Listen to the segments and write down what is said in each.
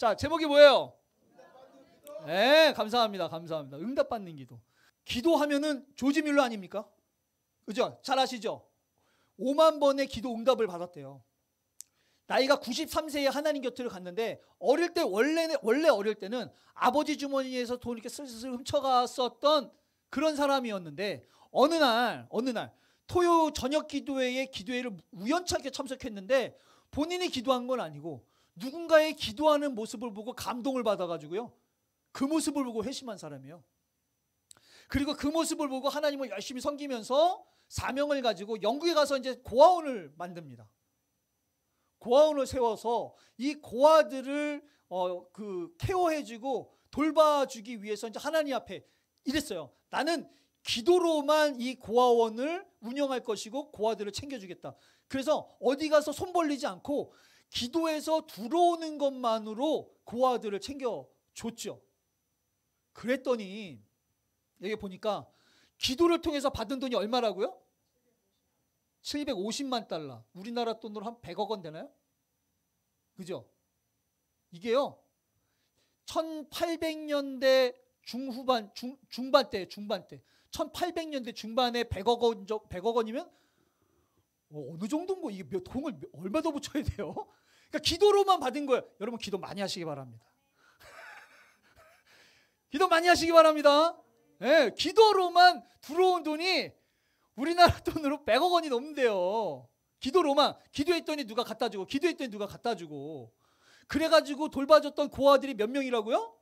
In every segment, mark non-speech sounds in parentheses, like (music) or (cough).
자, 제목이 뭐예요? 네, 감사합니다. 감사합니다. 응답받는 기도. 기도하면은 조지 밀러 아닙니까? 그죠? 잘 아시죠? 5만 번의 기도 응답을 받았대요. 나이가 93세에 하나님 곁을 갔는데 어릴 때 원래 원래 어릴 때는 아버지 주머니에서 돈 이렇게 슬슬 훔쳐갔었던 그런 사람이었는데 어느 날 어느 날 토요 저녁 기도회의 기도회를 우연찮게 참석했는데 본인이 기도한 건 아니고 누군가의 기도하는 모습을 보고 감동을 받아가지고요. 그 모습을 보고 회심한 사람이에요. 그리고 그 모습을 보고 하나님을 열심히 섬기면서 사명을 가지고 영국에 가서 이제 고아원을 만듭니다. 고아원을 세워서 이 고아들을 어, 그 케어해주고 돌봐주기 위해서 이제 하나님 앞에 이랬어요. 나는 기도로만 이 고아원을 운영할 것이고 고아들을 챙겨주겠다. 그래서 어디 가서 손 벌리지 않고 기도해서 들어오는 것만으로 고아들을 그 챙겨줬죠. 그랬더니 여기 보니까 기도를 통해서 받은 돈이 얼마라고요? 750만 달러. 우리나라 돈으로 한 100억 원 되나요? 그죠? 이게요. 1800년대 중후반 중, 중반 때 중반 때 1800년대 중반에 100억 원 100억 원이면 어, 어느 정도인가 이게 몇 공을 얼마 더 붙여야 돼요? 그러니까 기도로만 받은 거예요. 여러분 기도 많이 하시기 바랍니다. (laughs) 기도 많이 하시기 바랍니다. 예, 기도로만 들어온 돈이 우리나라 (laughs) 돈으로 100억 원이 넘는데요. 기도로만 기도했더니 누가 갖다 주고 기도했더니 누가 갖다 주고 그래가지고 돌봐줬던 고아들이 몇 명이라고요?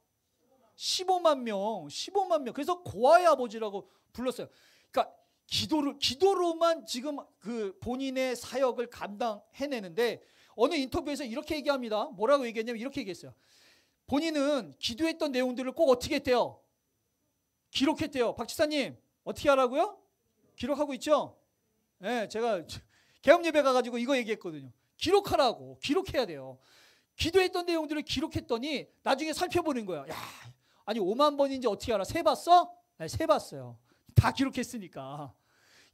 15만 명, 15만 명. 그래서 고아의 아버지라고 불렀어요. 그러니까 기도를 기도로만 지금 그 본인의 사역을 감당해내는데 어느 인터뷰에서 이렇게 얘기합니다. 뭐라고 얘기했냐면 이렇게 얘기했어요. 본인은 기도했던 내용들을 꼭 어떻게 했대요? 기록했대요. 박지사님 어떻게 하라고요? 기록하고 있죠. 예, 네, 제가 개업 예배 가가지고 이거 얘기했거든요. 기록하라고 기록해야 돼요. 기도했던 내용들을 기록했더니 나중에 살펴보는 거야. 야, 아니 5만 번인지 어떻게 알아? 세 봤어? 네, 세 봤어요. 다 기록했으니까.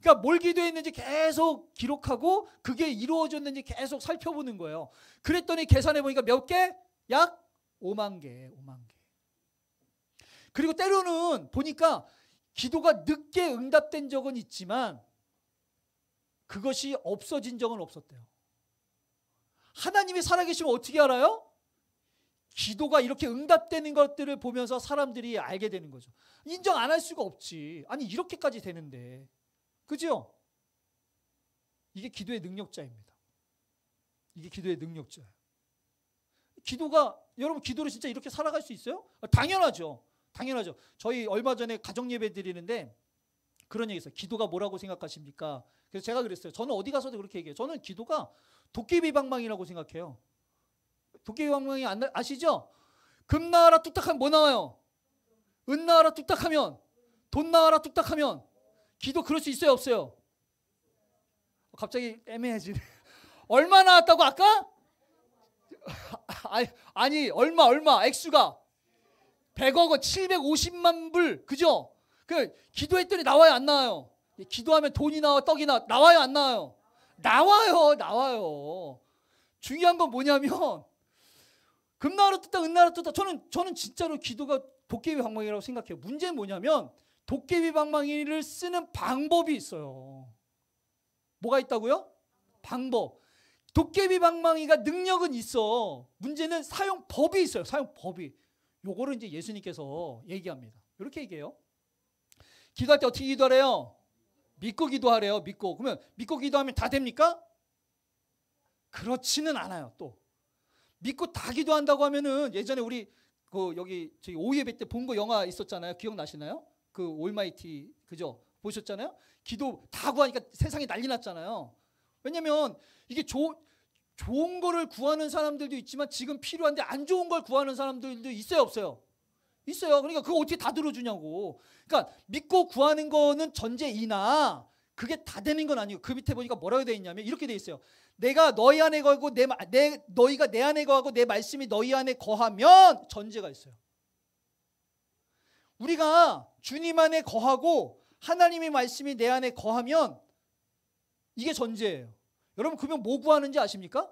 그러니까 뭘 기도했는지 계속 기록하고 그게 이루어졌는지 계속 살펴보는 거예요. 그랬더니 계산해 보니까 몇 개? 약 5만 개, 5만 개. 그리고 때로는 보니까 기도가 늦게 응답된 적은 있지만 그것이 없어진 적은 없었대요. 하나님이 살아계시면 어떻게 알아요? 기도가 이렇게 응답되는 것들을 보면서 사람들이 알게 되는 거죠. 인정 안 할 수가 없지. 아니, 이렇게까지 되는데. 그죠? 이게 기도의 능력자입니다. 이게 기도의 능력자예요. 기도가 여러분 기도를 진짜 이렇게 살아갈 수 있어요? 아, 당연하죠. 당연하죠. 저희 얼마 전에 가정 예배 드리는데 그런 얘기 있어요. 기도가 뭐라고 생각하십니까? 그래서 제가 그랬어요. 저는 어디 가서도 그렇게 얘기해요. 저는 기도가 도깨비방망이라고 생각해요. 도깨비방망이 아시죠? 금 나와라 뚝딱하면 뭐 나와요? 은 나와라 뚝딱하면 돈 나와라 뚝딱하면 기도 그럴 수 있어요, 없어요? 어, 갑자기 애매해지네. (laughs) 얼마 나왔다고 아까? (laughs) 아니, 얼마 얼마 액수가 100억 원 750만 불 그죠? 그 기도했더니 나와요 안 나와요? 기도하면 돈이 나와 떡이 나와 나와요 안 나와요? 나와요 나와요 중요한 건 뭐냐면 금나라 뜯다 은나라 뜯다 저는 저는 진짜로 기도가 도깨비 방망이라고 생각해요 문제는 뭐냐면 도깨비 방망이를 쓰는 방법이 있어요. 뭐가 있다고요? 방법. 도깨비 방망이가 능력은 있어. 문제는 사용법이 있어요. 사용법이. 요거를 이제 예수님께서 얘기합니다. 이렇게 얘기해요. 기도할 때 어떻게 기도하래요? 믿고 기도하래요. 믿고. 그러면 믿고 기도하면 다 됩니까? 그렇지는 않아요. 또 믿고 다 기도한다고 하면은 예전에 우리 그 여기 저희 오예배 때본 거 영화 있었잖아요. 기억나시나요? 그 올마이티 그죠? 보셨잖아요. 기도 다 구하니까 세상이 난리 났잖아요. 왜냐면 이게 조, 좋은 거를 구하는 사람들도 있지만 지금 필요한데 안 좋은 걸 구하는 사람들도 있어요, 없어요? 있어요. 그러니까 그거 어떻게 다 들어주냐고. 그러니까 믿고 구하는 거는 전제이나 그게 다 되는 건 아니고 그 밑에 보니까 뭐라고 돼 있냐면 이렇게 돼 있어요. 내가 너희 안에 거하고 내, 내 너희가 내 안에 거하고 내 말씀이 너희 안에 거하면 전제가 있어요. 우리가 주님 안에 거하고 하나님의 말씀이 내 안에 거하면 이게 전제예요. 여러분 그러면 뭐 구하는지 아십니까?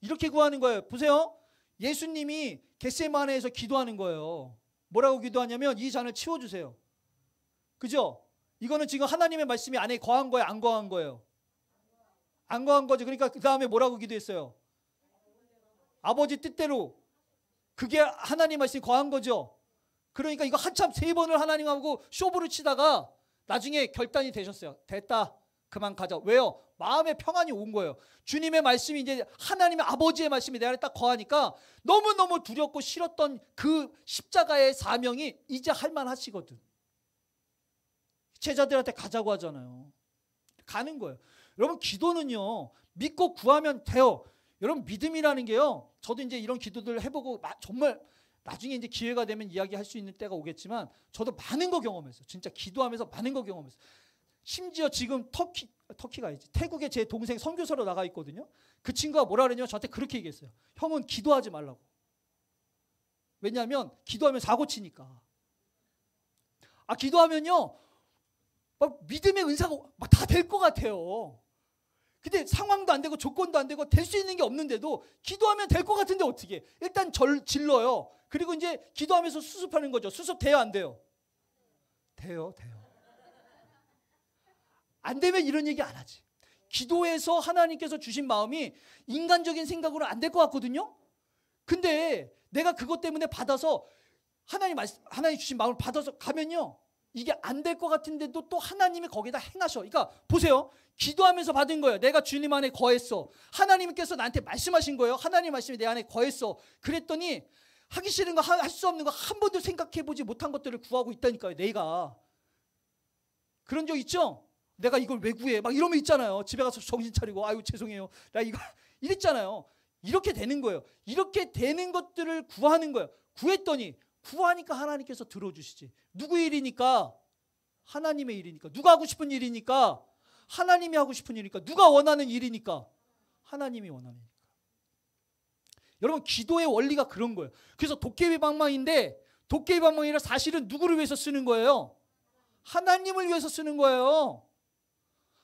이렇게 구하는 거예요. 보세요. 예수님이 겟세마네에서 기도하는 거예요. 뭐라고 기도하냐면 이 잔을 치워 주세요. 그죠? 이거는 지금 하나님의 말씀이 안에 거한 거예요, 안 거한 거예요? 안 거한 거죠. 그러니까 그다음에 뭐라고 기도했어요? 아버지 뜻대로 그게 하나님 말씀이 거한 거죠. 그러니까 이거 한참 세 번을 하나님하고 쇼부를 치다가 나중에 결단이 되셨어요. 됐다. 그만 가자. 왜요? 마음의 평안이 온 거예요. 주님의 말씀이 이제 하나님의 아버지의 말씀이 내 안에 딱 거하니까 너무너무 두렵고 싫었던 그 십자가의 사명이 이제 할만하시거든. 제자들한테 가자고 하잖아요. 가는 거예요. 여러분 기도는요. 믿고 구하면 돼요. 여러분 믿음이라는 게요. 저도 이제 이런 기도들 을 해보고 정말 나중에 이제 기회가 되면 이야기할 수 있는 때가 오겠지만 저도 많은 거 경험했어요. 진짜 기도하면서 많은 거 경험했어요. 심지어 지금 터키 터키가 이제 태국에 제 동생 선교사로 나가 있거든요. 그 친구가 뭐라 그랬냐면 저한테 그렇게 얘기했어요. 형은 기도하지 말라고. 왜냐하면 기도하면 사고 치니까. 아 기도하면요 막 믿음의 은사가 막다될 것 같아요. 근데 상황도 안 되고 조건도 안 되고 될 수 있는 게 없는데도 기도하면 될 것 같은데 어떻게? 해? 일단 절 질러요. 그리고 이제 기도하면서 수습하는 거죠. 수습 돼요, 안 돼요? 돼요, 돼요. 안 되면 이런 얘기 안 하지. 기도해서 하나님께서 주신 마음이 인간적인 생각으로 안 될 것 같거든요. 근데 내가 그것 때문에 받아서 하나님 말씀, 하나님 주신 마음을 받아서 가면요. 이게 안 될 것 같은데도 또 하나님이 거기다 행하셔. 그러니까 보세요. 기도하면서 받은 거예요. 내가 주님 안에 거했어. 하나님께서 나한테 말씀하신 거예요. 하나님 말씀이 내 안에 거했어. 그랬더니 하기 싫은 거, 할 수 없는 거 한 번도 생각해 보지 못한 것들을 구하고 있다니까요. 내가. 그런 적 있죠? 내가 이걸 왜 구해? 막 이러면 있잖아요. 집에 가서 정신 차리고, 아유, 죄송해요. 나 이거, (laughs) 이랬잖아요. 이렇게 되는 거예요. 이렇게 되는 것들을 구하는 거예요. 구했더니 구하니까 하나님께서 들어주시지. 누구 일이니까? 하나님의 일이니까. 누가 하고 싶은 일이니까? 하나님이 하고 싶은 일이니까. 누가 원하는 일이니까? 하나님이 원하는 일이니까. 여러분, 기도의 원리가 그런 거예요. 그래서 도깨비 방망인데, 도깨비 방망이라 사실은 누구를 위해서 쓰는 거예요? 하나님을 위해서 쓰는 거예요.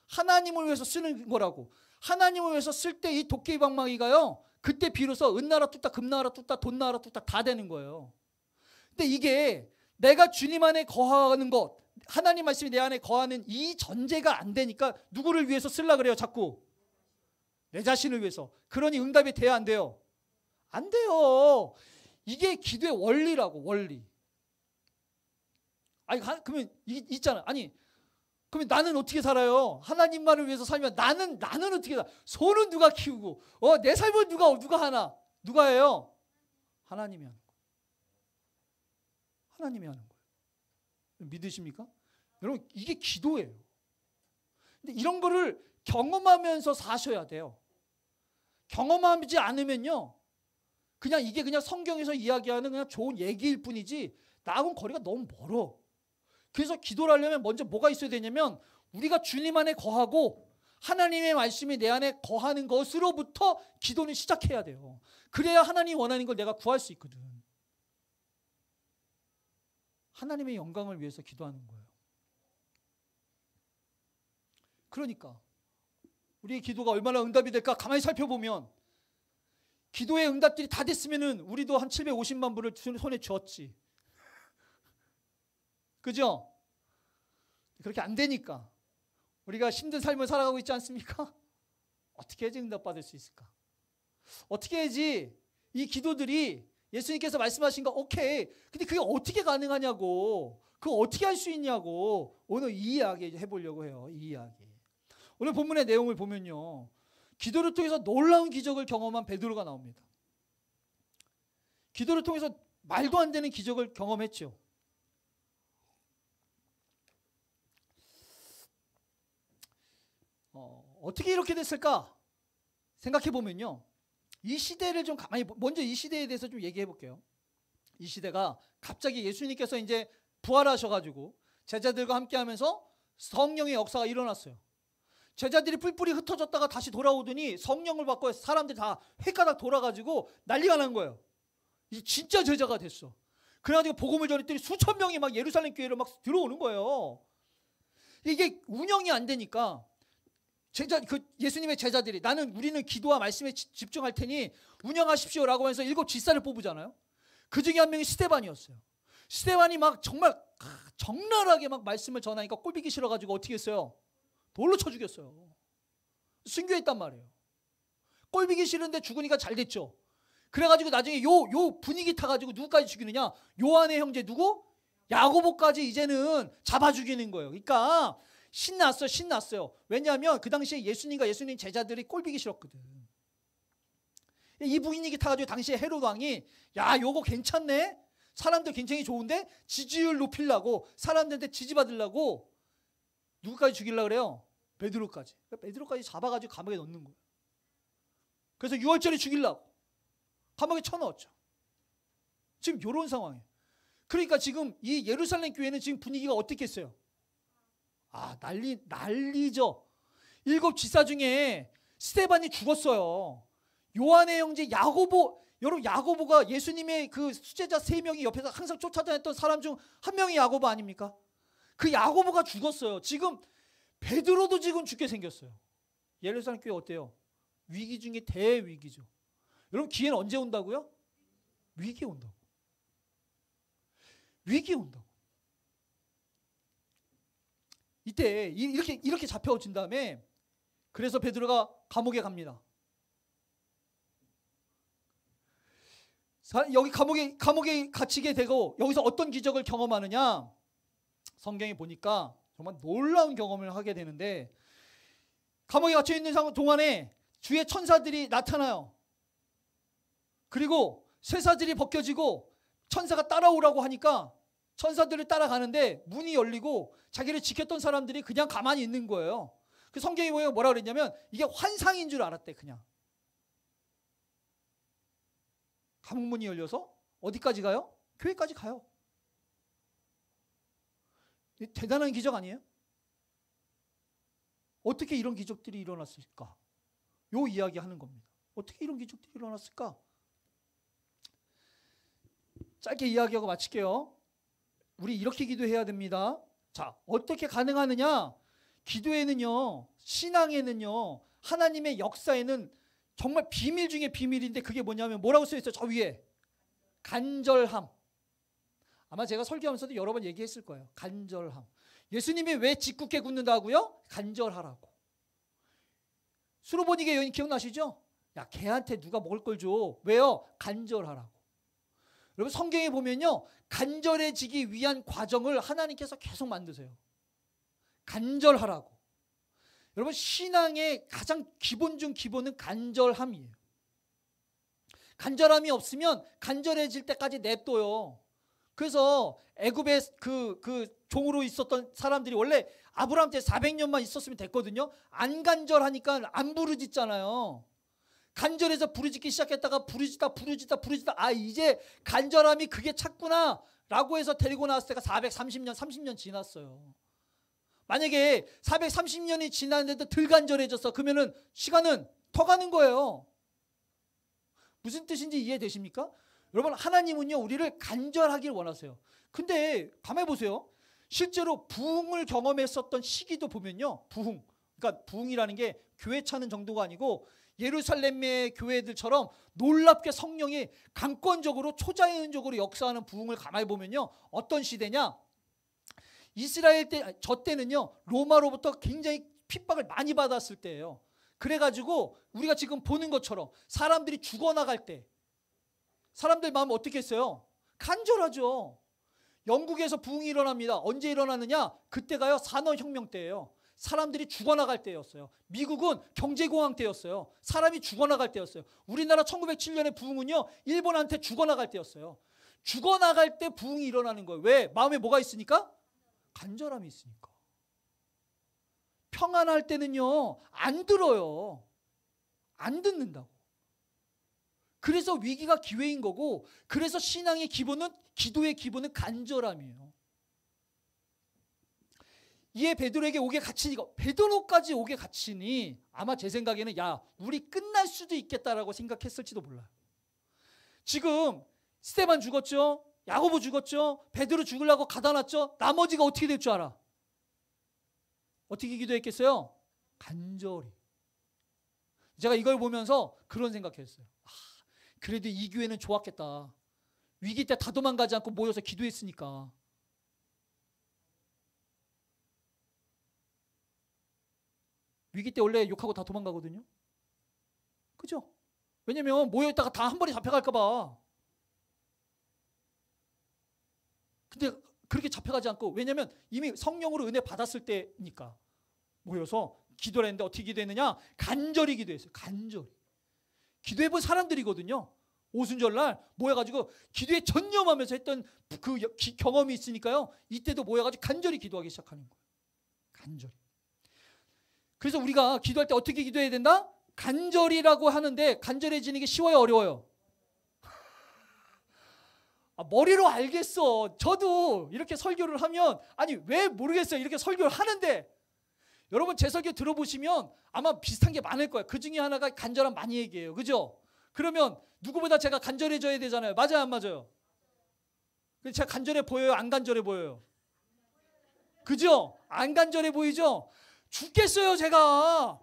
하나님을 위해서 쓰는 거라고. 하나님을 위해서 쓸 때 이 도깨비 방망이가요. 그때 비로소 은나라 뚝딱 금나라 뚝딱 돈나라 뚝딱 다 되는 거예요. 근데 이게 내가 주님 안에 거하는 것, 하나님 말씀이 내 안에 거하는 이 전제가 안 되니까 누구를 위해서 쓸라 그래요, 자꾸. 내 자신을 위해서. 그러니 응답이 돼야 안 돼요. 안 돼요. 이게 기도의 원리라고, 원리. 아니, 그러면 이, 있잖아. 아니, 그러면 나는 어떻게 살아요? 하나님만을 위해서 살면 나는 나는 어떻게 살아? 소는 누가 키우고 어내 삶은 누가 누가 하나? 누가 해요? 하나님이 하 하나님이 하는 거예요. 믿으십니까? 여러분, 이게 기도예요. 근데 이런 거를 경험하면서 사셔야 돼요. 경험하지 않으면요. 그냥 이게 그냥 성경에서 이야기하는 그냥 좋은 얘기일 뿐이지 나하고 거리가 너무 멀어. 그래서 기도를 하려면 먼저 뭐가 있어야 되냐면 우리가 주님 안에 거하고 하나님의 말씀이 내 안에 거하는 것으로부터 기도는 시작해야 돼요. 그래야 하나님 원하는 걸 내가 구할 수 있거든. 하나님의 영광을 위해서 기도하는 거예요. 그러니까 우리의 기도가 얼마나 응답이 될까 가만히 살펴보면 기도의 응답들이 다 됐으면은 우리도 한 750만 불을 손에 쥐었지. 그죠? 그렇게 안 되니까 우리가 힘든 삶을 살아가고 있지 않습니까? 어떻게 해야지 응답받을 수 있을까? 어떻게 해야지 이 기도들이 예수님께서 말씀하신 거 오케이. 근데 그게 어떻게 가능하냐고. 그거 어떻게 할 수 있냐고. 오늘 이 이야기 해보려고 해요. 이 이야기. 오늘 본문의 내용을 보면요. 기도를 통해서 놀라운 기적을 경험한 베드로가 나옵니다. 기도를 통해서 말도 안 되는 기적을 경험했죠. 어, 어떻게 이렇게 됐을까? 생각해 보면요. 이 시대를 좀 가만히 먼저 이 시대에 대해서 좀 얘기해 볼게요. 이 시대가 갑자기 예수님께서 이제 부활하셔가지고 제자들과 함께하면서 성령의 역사가 일어났어요. 제자들이 뿔뿔이 흩어졌다가 다시 돌아오더니 성령을 받고 사람들이 다 횟가닥 돌아가지고 난리가 난 거예요. 이제 진짜 제자가 됐어. 그래가지고 복음을 전했더니 수천 명이 막 예루살렘 교회로 막 들어오는 거예요. 이게 운영이 안 되니까 제자 그 예수님의 제자들이 나는 우리는 기도와 말씀에 집중할 테니 운영하십시오라고 해서 일곱 질사를 뽑으잖아요. 그 중에 한 명이 스테반이었어요. 스테반이 막 정말 아, 적나라하게 막 말씀을 전하니까 꼴비기 싫어가지고 어떻게 했어요? 돌로 쳐 죽였어요. 순교했단 말이에요. 꼴비기 싫은데 죽으니까 잘 됐죠. 그래가지고 나중에 요 요 분위기 타가지고 누구까지 죽이느냐? 요한의 형제 누구? 야고보까지 이제는 잡아 죽이는 거예요. 그러니까 신났어, 신났어요. 왜냐하면 그 당시에 예수님과 예수님 제자들이 꼴비기 싫었거든. 이 부인이기 타가지고 당시에 헤롯 왕이 야, 요거 괜찮네. 사람들 굉장히 좋은데 지지율 높이려고 사람들한테 지지받으려고 누구까지 죽이려 고 그래요? 베드로까지. 베드로까지 잡아가지고 감옥에 넣는 거예요. 그래서 6월절에 죽이려고 감옥에 쳐넣었죠. 지금 이런 상황이에요. 그러니까 지금 이 예루살렘 교회는 지금 분위기가 어떻겠어요? 아, 난리, 난리죠. 일곱 지사 중에 스테반이 죽었어요. 요한의 형제 야고보, 여러분 야고보가 예수님의 그 수제자 세 명이 옆에서 항상 쫓아다녔던 사람 중 한 명이 야고보 아닙니까? 그 야고보가 죽었어요. 지금 베드로도 지금 죽게 생겼어요. 예루살렘 교회 어때요? 위기 중에 대위기죠. 여러분 기회는 언제 온다고요? 위기 온다고. 위기 온다고. 이때 이렇게 이렇게 잡혀진 다음에 그래서 베드로가 감옥에 갑니다. 여기 감옥에 감옥에 갇히게 되고 여기서 어떤 기적을 경험하느냐? 성경에 보니까 정말 놀라운 경험을 하게 되는데 감옥에 갇혀 있는 동안에 주의 천사들이 나타나요. 그리고 쇠사들이 벗겨지고 천사가 따라오라고 하니까 천사들을 따라가는데 문이 열리고 자기를 지켰던 사람들이 그냥 가만히 있는 거예요. 그 성경이 보면 뭐라 그랬냐면 이게 환상인 줄 알았대 그냥. 감옥 문이 열려서 어디까지 가요? 교회까지 가요. 대단한 기적 아니에요? 어떻게 이런 기적들이 일어났을까? 요 이야기 하는 겁니다. 어떻게 이런 기적들이 일어났을까? 짧게 이야기하고 마칠게요. 우리 이렇게 기도해야 됩니다. 자, 어떻게 가능하느냐? 기도에는요, 신앙에는요, 하나님의 역사에는 정말 비밀 중에 비밀인데 그게 뭐냐면 뭐라고 써 있어요? 저 위에. 간절함. 아마 제가 설교하면서도 여러 번 얘기했을 거예요. 간절함. 예수님이 왜 짓궂게 굳는다고요? 간절하라고. 수로보니게 여인 기억나시죠? 야, 걔한테 누가 먹을 걸 줘. 왜요? 간절하라고. 여러분 성경에 보면요. 간절해지기 위한 과정을 하나님께서 계속 만드세요. 간절하라고. 여러분 신앙의 가장 기본 중 기본은 간절함이에요. 간절함이 없으면 간절해질 때까지 냅둬요. 그래서 애굽의 그, 그 종으로 있었던 사람들이 원래 아브라함 때 400년만 있었으면 됐거든요. 안 간절하니까 안 부르짖잖아요. 간절해서 부르짖기 시작했다가 부르짖다 부르짖다 부르짖다 아 이제 간절함이 그게 찼구나 라고 해서 데리고 나왔을 때가 430년 30년 지났어요. 만약에 430년이 지났는데도 덜 간절해졌어. 그러면은 시간은 더 가는 거예요. 무슨 뜻인지 이해되십니까? 여러분 하나님은요 우리를 간절하길 원하세요. 근데 가만히 보세요. 실제로 부흥을 경험했었던 시기도 보면요. 부흥. 그러니까 부흥이라는 게 교회 차는 정도가 아니고 예루살렘의 교회들처럼 놀랍게 성령이 강권적으로 초자연적으로 역사하는 부흥을 가만히 보면요. 어떤 시대냐? 이스라엘 때 저 때는요. 로마로부터 굉장히 핍박을 많이 받았을 때예요. 그래 가지고 우리가 지금 보는 것처럼 사람들이 죽어 나갈 때 사람들 마음 어떻게 했어요? 간절하죠. 영국에서 부흥이 일어납니다. 언제 일어나느냐? 그때가요. 산업혁명 때예요. 사람들이 죽어나갈 때였어요. 미국은 경제공황 때였어요. 사람이 죽어나갈 때였어요. 우리나라 1 9 0 7년에 부흥은요, 일본한테 죽어나갈 때였어요. 죽어나갈 때 부흥이 일어나는 거예요. 왜? 마음에 뭐가 있으니까? 간절함이 있으니까. 평안할 때는요, 안 들어요. 안 듣는다고. 그래서 위기가 기회인 거고, 그래서 신앙의 기본은, 기도의 기본은 간절함이에요. 이에 베드로에게 오게 갇히니까 베드로까지 오게 갇히니 아마 제 생각에는 야 우리 끝날 수도 있겠다라고 생각했을지도 몰라요. 지금 스테반 죽었죠. 야고보 죽었죠. 베드로 죽으려고 가다놨죠. 나머지가 어떻게 될 줄 알아? 어떻게 기도했겠어요? 간절히. 제가 이걸 보면서 그런 생각했어요. 아, 그래도 이 교회는 좋았겠다. 위기 때 다 도망가지 않고 모여서 기도했으니까. 위기 때 원래 욕하고 다 도망가거든요. 그죠? 왜냐면 모여있다가 다 한 번에 잡혀갈까봐. 근데 그렇게 잡혀가지 않고 왜냐면 이미 성령으로 은혜 받았을 때니까 모여서 기도를 했는데 어떻게 기도했느냐? 간절히 기도했어요. 간절히. 기도해본 사람들이거든요. 오순절날 모여가지고 기도에 전념하면서 했던 그 경험이 있으니까요. 이때도 모여가지고 간절히 기도하기 시작하는 거예요. 간절히. 그래서 우리가 기도할 때 어떻게 기도해야 된다? 간절이라고 하는데 간절해지는 게 쉬워요, 어려워요? 아, 머리로 알겠어. 저도 이렇게 설교를 하면 아니 왜 모르겠어요. 이렇게 설교를 하는데 여러분 제 설교 들어보시면 아마 비슷한 게 많을 거예요. 그 중에 하나가 간절한 많이 얘기예요. 그죠? 그러면 누구보다 제가 간절해져야 되잖아요. 맞아요, 안 맞아요? 제가 간절해 보여요, 안 간절해 보여요? 그죠? 안 간절해 보이죠? 죽겠어요, 제가.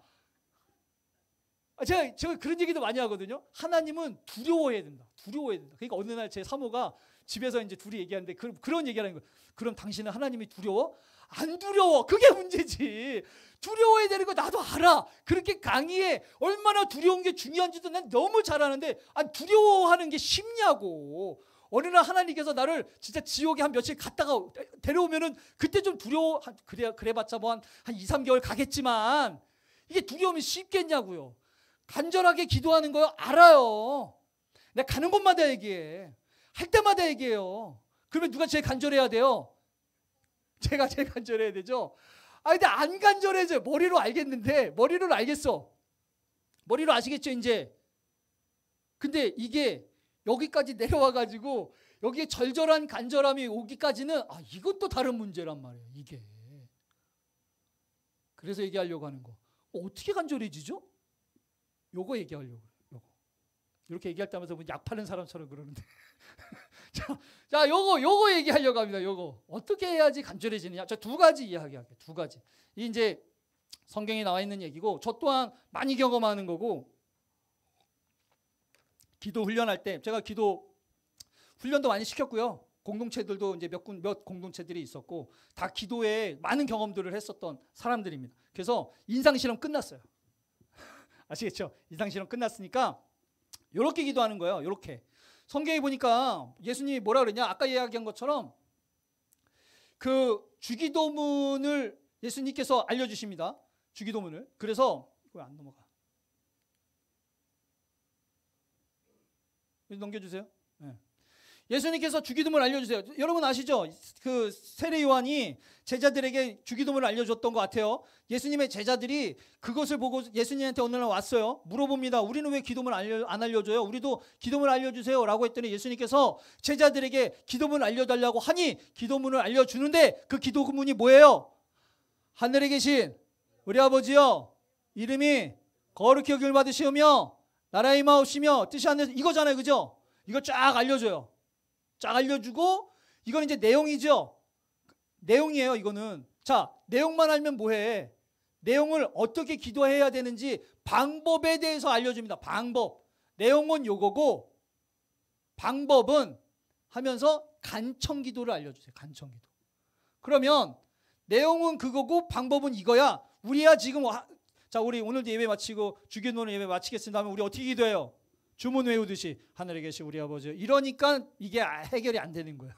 아, 제가, 제가 그런 얘기도 많이 하거든요. 하나님은 두려워해야 된다. 두려워해야 된다. 그러니까 어느 날 제 사모가 집에서 이제 둘이 얘기하는데 그, 그런 얘기하는 거예요. 그럼 당신은 하나님이 두려워? 안 두려워. 그게 문제지. 두려워야 되는 거 나도 알아. 그렇게 강의에 얼마나 두려운 게 중요한지도 난 너무 잘 아는데, 아, 두려워하는 게 쉽냐고. 어느 날 하나님께서 나를 진짜 지옥에 한 며칠 갔다가 데려오면은 그때 좀 두려워 그래 그래봤자 뭐한한 2, 3개월 가겠지만 이게 두려움이 쉽겠냐고요. 간절하게 기도하는 거요. 알아요. 내가 가는 곳마다 얘기해. 할 때마다 얘기해요. 그러면 누가 제일 간절해야 돼요? (laughs) 제가 제일 간절해야 되죠. 아 근데 안 간절해져. 머리로 알겠는데 머리로 알겠어. 머리로 아시겠죠, 이제. 근데 이게 여기까지 내려와가지고 여기에 절절한 간절함이 오기까지는 아, 이것도 다른 문제란 말이에요. 이게. 그래서 얘기하려고 하는 거. 어, 어떻게 간절해지죠? 요거 얘기하려고. 요거. 이렇게 얘기할 때마다 뭐 약 파는 사람처럼 그러는데. (laughs) 자, 자, 요거, 요거 얘기하려고 합니다. 요거. 어떻게 해야지 간절해지느냐. 저두 가지 이야기할게요. 두 가지. 이 이제 성경에 나와 있는 얘기고, 저 또한 많이 경험하는 거고, 기도 훈련할 때 제가 기도 훈련도 많이 시켰고요. 공동체들도 이제 몇, 군, 몇 공동체들이 있었고 다 기도에 많은 경험들을 했었던 사람들입니다. 그래서 인상실험 끝났어요. (laughs) 아시겠죠? 인상실험 끝났으니까 이렇게 기도하는 거예요. 이렇게 성경에 보니까 예수님이 뭐라 그러냐? 아까 이야기한 것처럼 그 주기도문을 예수님께서 알려주십니다. 주기도문을. 그래서 이안 넘어가. 넘겨주세요. 네. 예수님께서 주기도문을 알려주세요. 여러분 아시죠? 그 세례 요한이 제자들에게 주기도문을 알려줬던 것 같아요. 예수님의 제자들이 그것을 보고 예수님한테 오늘날 왔어요. 물어봅니다. 우리는 왜 기도문 알려, 안 알려줘요? 우리도 기도문 알려주세요라고 했더니 예수님께서 제자들에게 기도문 알려달라고 하니 기도문을 알려주는데 그 기도문이 뭐예요? 하늘에 계신 우리 아버지요 이름이 거룩히 여길 받으시오며 나라의 임하옵시며 뜻이 안에서 이거잖아요. 그죠? 이거 쫙 알려줘요. 쫙 알려주고 이건 이제 내용이죠. 내용이에요. 이거는. 자 내용만 알면 뭐해. 내용을 어떻게 기도해야 되는지 방법에 대해서 알려줍니다. 방법. 내용은 요거고 방법은 하면서 간청 기도를 알려주세요. 간청 기도. 그러면 내용은 그거고 방법은 이거야. 우리야 지금 자, 우리 오늘도 예배 마치고 주기도는 예배 마치겠습니다 하면 우리 어떻게 기도해요? 주문 외우듯이 하늘에 계신 우리 아버지. 이러니까 이게 해결이 안 되는 거야.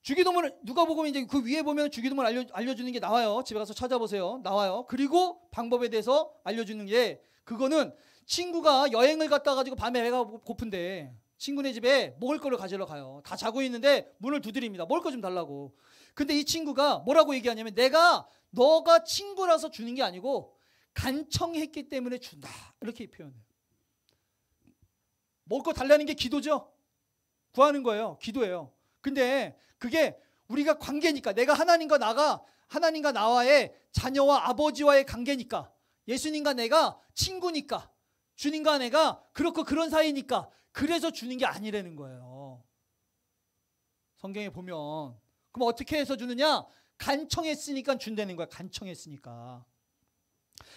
주기도문을 누가 보면 이제 그 위에 보면 주기도문 알려 알려주는 게 나와요. 집에 가서 찾아보세요. 나와요. 그리고 방법에 대해서 알려주는 게 그거는 친구가 여행을 갔다 가지고 밤에 배가 고픈데 친구네 집에 먹을 거를 가지러 가요. 다 자고 있는데 문을 두드립니다. 먹을 거 좀 달라고. 근데 이 친구가 뭐라고 얘기하냐면 내가 너가 친구라서 주는 게 아니고 간청했기 때문에 준다. 이렇게 표현해요. 먹고 달라는 게 기도죠. 구하는 거예요. 기도예요. 근데 그게 우리가 관계니까 내가 하나님과 나가 하나님과 나와의 자녀와 아버지와의 관계니까 예수님과 내가 친구니까 주님과 내가 그렇고 그런 사이니까 그래서 주는 게 아니라는 거예요. 성경에 보면 그럼 어떻게 해서 주느냐? 간청했으니까 준다는 거야. 간청했으니까.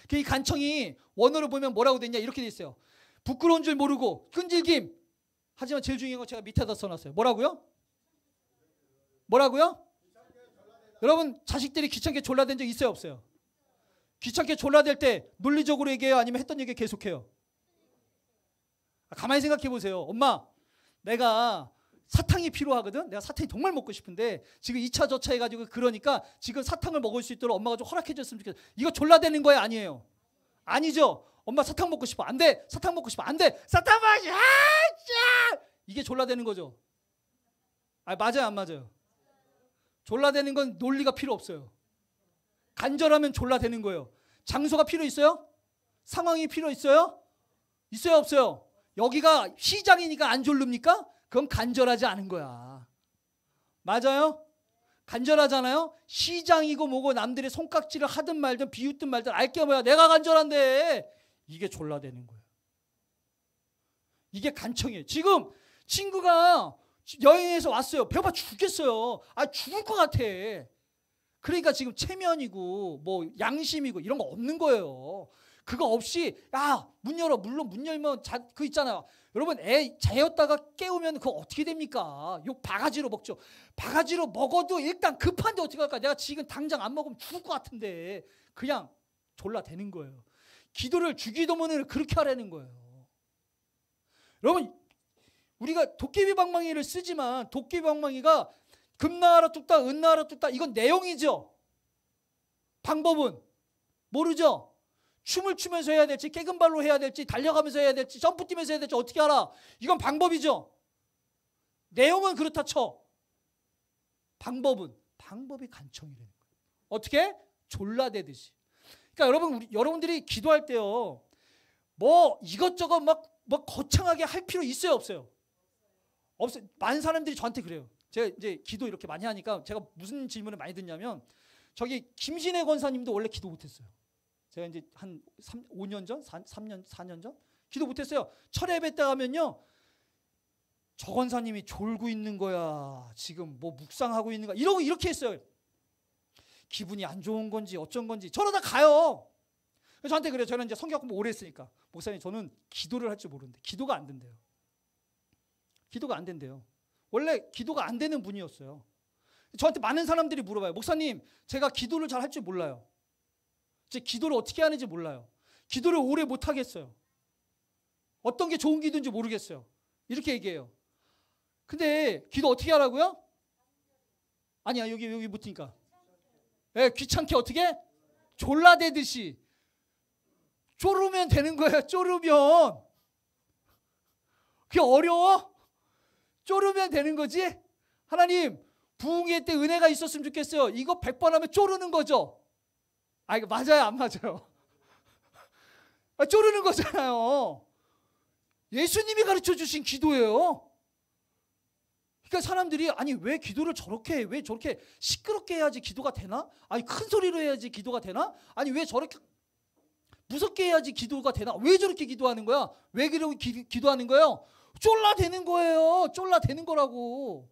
그러니까 이 간청이 원어로 보면 뭐라고 되냐 이렇게 돼 있어요. 부끄러운 줄 모르고 끈질김. 하지만 제일 중요한 건 제가 밑에다 써놨어요. 뭐라고요? 뭐라고요? 여러분 자식들이 귀찮게 졸라댄 적 있어요 없어요? 귀찮게 졸라댈 때 논리적으로 얘기해요 아니면 했던 얘기 계속해요? 아, 가만히 생각해 보세요. 엄마 내가 사탕이 필요하거든. 내가 사탕이 정말 먹고 싶은데 지금 2차 저차 해가지고 그러니까 지금 사탕을 먹을 수 있도록 엄마가 좀 허락해줬으면 좋겠어. 이거 졸라되는 거야 아니에요? 아니죠. 엄마 사탕 먹고 싶어. 안 돼. 사탕 먹고 싶어. 안 돼. 사탕 먹고 싶어. 아, 이게 졸라되는 거죠. 아 맞아요 안 맞아요? 졸라되는건 논리가 필요 없어요. 간절하면 졸라되는 거예요. 장소가 필요 있어요? 상황이 필요 있어요? 있어요 없어요? 여기가 시장이니까 안 졸릅니까? 그건 간절하지 않은 거야. 맞아요? 간절하잖아요? 시장이고 뭐고 남들이 손깍지를 하든 말든 비웃든 말든 알게 뭐야. 내가 간절한데. 이게 졸라 되는 거야. 이게 간청이에요. 지금 친구가 여행에서 왔어요. 배고파 죽겠어요. 아, 죽을 것 같아. 그러니까 지금 체면이고 뭐 양심이고 이런 거 없는 거예요. 그거 없이 야문 열어 물론 문 열면 자, 그 있잖아요. 여러분 애자였다가 깨우면 그거 어떻게 됩니까? 욕 바가지로 먹죠. 바가지로 먹어도 일단 급한데 어떻게 할까? 내가 지금 당장 안 먹으면 죽을 것 같은데 그냥 졸라 되는 거예요. 기도를 주기도문을 그렇게 하라는 거예요. 여러분 우리가 도깨비 방망이를 쓰지만 도깨비 방망이가 금나라 뚝딱 은나라 뚝딱 이건 내용이죠. 방법은 모르죠. 춤을 추면서 해야 될지 깨금발로 해야 될지 달려가면서 해야 될지 점프 뛰면서 해야 될지 어떻게 알아? 이건 방법이죠. 내용은 그렇다 쳐. 방법은 방법이 간청이라는 거예요. 어떻게? 졸라대듯이. 그러니까 여러분 우리, 여러분들이 기도할 때요. 뭐 이것저것 막, 막 뭐 거창하게 할 필요 있어요, 없어요? 없어 많은 사람들이 저한테 그래요. 제가 이제 기도 이렇게 많이 하니까 제가 무슨 질문을 많이 듣냐면 저기 김신혜 권사님도 원래 기도 못 했어요. 제가 이제 한 3, 5년 전, 4, 3년, 4년 전 기도 못했어요. 철회배다 가면요. 저 권사님이 졸고 있는 거야. 지금 뭐 묵상하고 있는 거야 이러고 이렇게 했어요. 기분이 안 좋은 건지 어쩐 건지 저러다 가요. 저한테 그래요. 저는 이제 성격 공부 오래 했으니까 목사님 저는 기도를 할 줄 모르는데 기도가 안 된대요. 기도가 안 된대요. 원래 기도가 안 되는 분이었어요. 저한테 많은 사람들이 물어봐요. 목사님, 제가 기도를 잘 할 줄 몰라요. 이제 기도를 어떻게 하는지 몰라요. 기도를 오래 못 하겠어요. 어떤 게 좋은 기도인지 모르겠어요. 이렇게 얘기해요. 근데 기도 어떻게 하라고요? 아니야 여기 여기 붙으니까. 예, 귀찮게 어떻게? 졸라대듯이 쪼르면 되는 거예요. 쪼르면 그게 어려워? 쪼르면 되는 거지? 하나님 부흥회 때 은혜가 있었으면 좋겠어요. 이거 백 번 하면 쪼르는 거죠. 아 이거 맞아요 안 맞아요? 아, 쪼르는 거잖아요. 예수님이 가르쳐 주신 기도예요. 그러니까 사람들이 아니 왜 기도를 저렇게 해? 왜 저렇게 시끄럽게 해야지 기도가 되나? 아니 큰 소리로 해야지 기도가 되나? 아니 왜 저렇게 무섭게 해야지 기도가 되나? 왜 저렇게 기도하는 거야? 왜 그렇게 기도하는 거예요? 쫄라 되는 거예요. 쫄라 되는 거라고.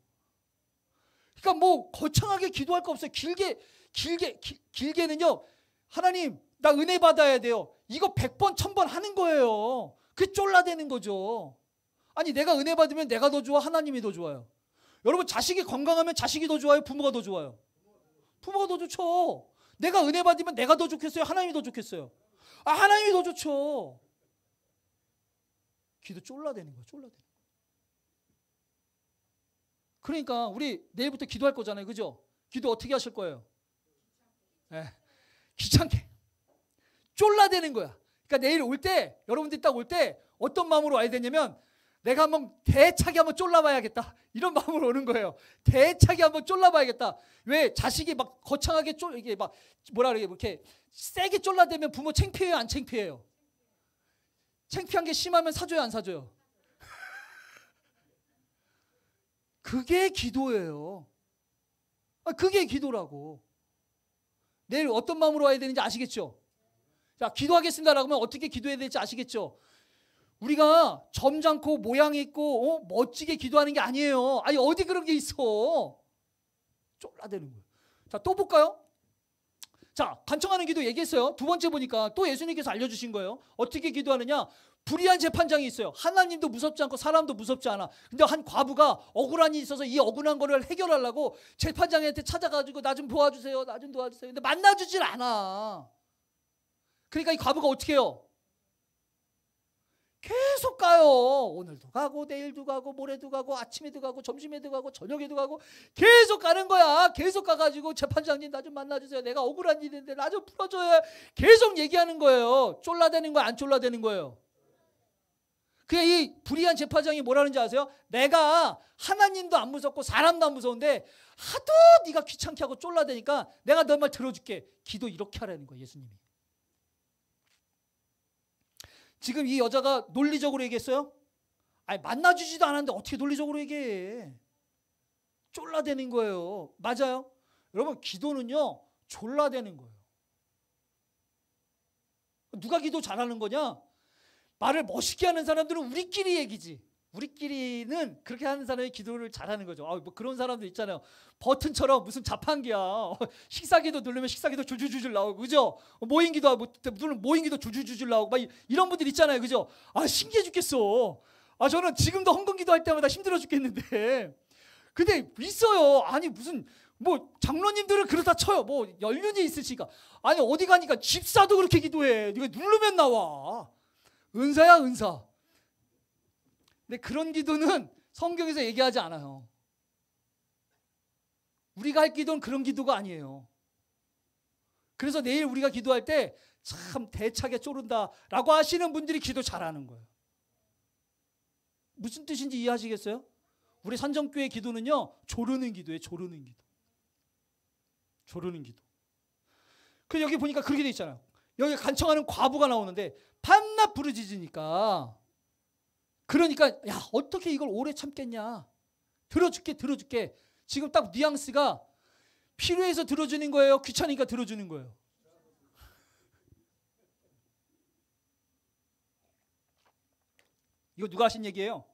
그러니까 뭐 거창하게 기도할 거 없어요. 길게 길게 기, 길게는요. 하나님, 나 은혜 받아야 돼요. 이거 100번, 1000번 하는 거예요. 그게 쫄라대는 거죠. 아니, 내가 은혜 받으면 내가 더 좋아, 하나님이 더 좋아요. 여러분, 자식이 건강하면 자식이 더 좋아요, 부모가 더 좋아요? 부모가 더 좋죠. 내가 은혜 받으면 내가 더 좋겠어요, 하나님이 더 좋겠어요? 아, 하나님이 더 좋죠. 기도 쫄라대는 거예요, 쫄라대는 거예요. 그러니까 우리 내일부터 기도할 거잖아요, 그죠? 기도 어떻게 하실 거예요? 네. 귀찮게. 쫄라대는 거야. 그러니까 내일 올 때, 여러분들이 딱 올 때 어떤 마음으로 와야 되냐면 내가 한번 대차게 한번 쫄라봐야겠다. 이런 (laughs) 마음으로 오는 거예요. 대차게 한번 쫄라봐야겠다. 왜 자식이 막 거창하게 쫄, 이게 막 뭐라 그래, 이렇게 세게 쫄라대면 부모 창피해요, 안 창피해요? 창피한 게 심하면 사줘요, 안 사줘요? (laughs) 그게 기도예요. 아, 그게 기도라고. 내일 어떤 마음으로 와야 되는지 아시겠죠? 자, 기도하겠습니다라고 하면 어떻게 기도해야 될지 아시겠죠? 우리가 점잖고 모양 있고 어? 멋지게 기도하는 게 아니에요. 아니 어디 그런 게 있어? 쫄라대는 거예요. 자, 또 볼까요? 자, 간청하는 기도 얘기했어요. 두 번째 보니까 또 예수님께서 알려주신 거예요. 어떻게 기도하느냐? 불의한 재판장이 있어요. 하나님도 무섭지 않고 사람도 무섭지 않아. 근데 한 과부가 억울한 일이 있어서 이 억울한 거를 해결하려고 재판장한테 찾아가지고 나 좀 도와주세요. 나 좀 도와주세요. 근데 만나주질 않아. 그러니까 이 과부가 어떻게 해요? 계속 가요. 오늘도 가고 내일도 가고 모레도 가고 아침에도 가고 점심에도 가고 저녁에도 가고 계속 가는 거야. 계속 가가지고 재판장님 나 좀 만나주세요. 내가 억울한 일인데 나 좀 풀어줘요. 계속 얘기하는 거예요. 쫄라대는 거야 안 쫄라대는 거예요. 그냥 이 불의한 재판장이 뭐라는지 아세요? 내가 하나님도 안 무섭고 사람도 안 무서운데 하도 네가 귀찮게 하고 쫄라대니까 내가 너 말 들어줄게. 기도 이렇게 하라는 거예요, 예수님이. 지금 이 여자가 논리적으로 얘기했어요? 아니 만나주지도 않았는데 어떻게 논리적으로 얘기해? 쫄라대는 거예요. 맞아요? 여러분 기도는요 졸라대는 거예요. 누가 기도 잘하는 거냐? 말을 멋있게 하는 사람들은 우리끼리 얘기지. 우리끼리는 그렇게 하는 사람이 기도를 잘하는 거죠. 아, 뭐 그런 사람들 있잖아요. 버튼처럼 무슨 자판기야. (laughs) 식사기도 누르면 식사기도 줄줄줄줄 나오고, 그죠? 모인기도 뭐, 누르면 모인기도 줄줄줄줄 나오고, 막 이런 분들 있잖아요, 그죠? 아 신기해 죽겠어. 아 저는 지금도 헌금기도 할 때마다 힘들어 죽겠는데. (laughs) 근데 있어요. 아니 무슨 뭐 장로님들은 그렇다 쳐요. 뭐 연륜이 있으시니까 아니 어디 가니까 집사도 그렇게 기도해. 이거 누르면 나와. 은사야 은사. 근데 그런 기도는 성경에서 얘기하지 않아요. 우리가 할 기도는 그런 기도가 아니에요. 그래서 내일 우리가 기도할 때 참 대차게 쪼른다라고 하시는 분들이 기도 잘하는 거예요. 무슨 뜻인지 이해하시겠어요? 우리 산정교회 기도는요, 조르는 기도예요, 조르는 기도. 조르는 기도. 그 여기 보니까 그렇게 돼 있잖아요. 여기 간청하는 과부가 나오는데 밤낮 부르짖으니까 그러니까 야 어떻게 이걸 오래 참겠냐 들어줄게 들어줄게 지금 딱 뉘앙스가 필요해서 들어주는 거예요 귀찮으니까 들어주는 거예요 이거 누가 하신 얘기예요?